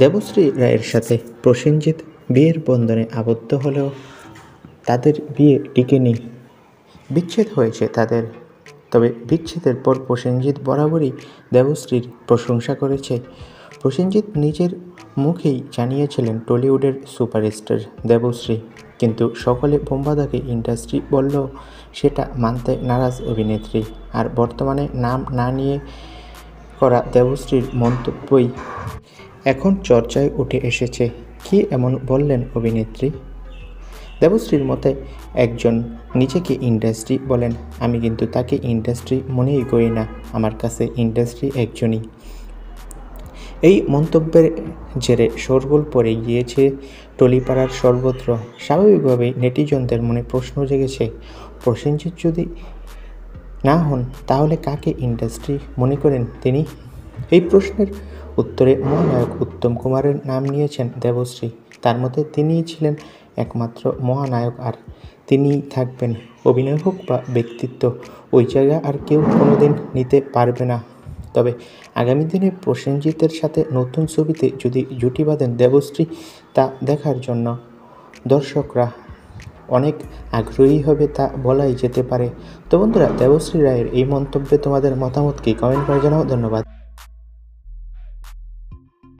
দেবশ্রী রায়ের সাথে প্রসেনজিৎ বিয়ের বন্ধনে আবদ্ধ হলেও তাদের বিয়ে নেই বিচ্ছেদ হয়েছে তাদের তবে বিচ্ছেদের পর প্রসেনজিৎ বরাবরই দেবশ্রীর প্রশংসা করেছে প্রসেনজিৎ নিজের মুখেই জানিয়েছিলেন টলিউডের সুপারস্টার দেবশ্রী কিন্তু সকলে বোম্বাদাকে ইন্ডাস্ট্রি বলল সেটা মানতে নারাজ অভিনেত্রী আর বর্তমানে নাম না নিয়ে করা দেবশ্রীর মন্তব্যই এখন চর্চায় উঠে এসেছে কি এমন বললেন অভিনেত্রী দেবশ্রীর মতে একজন নিজেকে ইন্ডাস্ট্রি বলেন আমি কিন্তু তাকে ইন্ডাস্ট্রি মনেই করি না আমার কাছে ইন্ডাস্ট্রি একজনই এই মন্তব্যের জেরে শোরগোল পড়ে গিয়েছে টলিপাড়ার সর্বত্র স্বাভাবিকভাবেই নেটিজনদের মনে প্রশ্ন জেগেছে প্রসেনজিৎ যদি না হন তাহলে কাকে ইন্ডাস্ট্রি মনে করেন তিনি এই প্রশ্নের উত্তরে মহানায়ক উত্তম কুমারের নাম নিয়েছেন দেবশ্রী তার মধ্যে তিনিই ছিলেন একমাত্র মহানায়ক আর তিনিই থাকবেন অভিনয় হোক বা ব্যক্তিত্ব ওই জায়গা আর কেউ কোনোদিন নিতে পারবে না তবে আগামী দিনে প্রসেনজিতের সাথে নতুন ছবিতে যদি জুটি বাঁধেন দেবশ্রী তা দেখার জন্য দর্শকরা অনেক আগ্রহী হবে তা বলাই যেতে পারে তো বন্ধুরা দেবশ্রী রায়ের এই মন্তব্যে তোমাদের মতামত কি কমেন্ট করে জানাও ধন্যবাদ